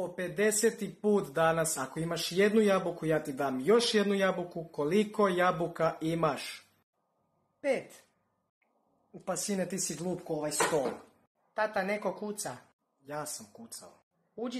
po 50. put danas, ako imaš jednu jabuku, ja ti dam još jednu jabuku, koliko jabuka imaš? Pet. upasine sine, ti si glupko ovaj stol. Tata, neko kuca. Ja sam kucao. Uđi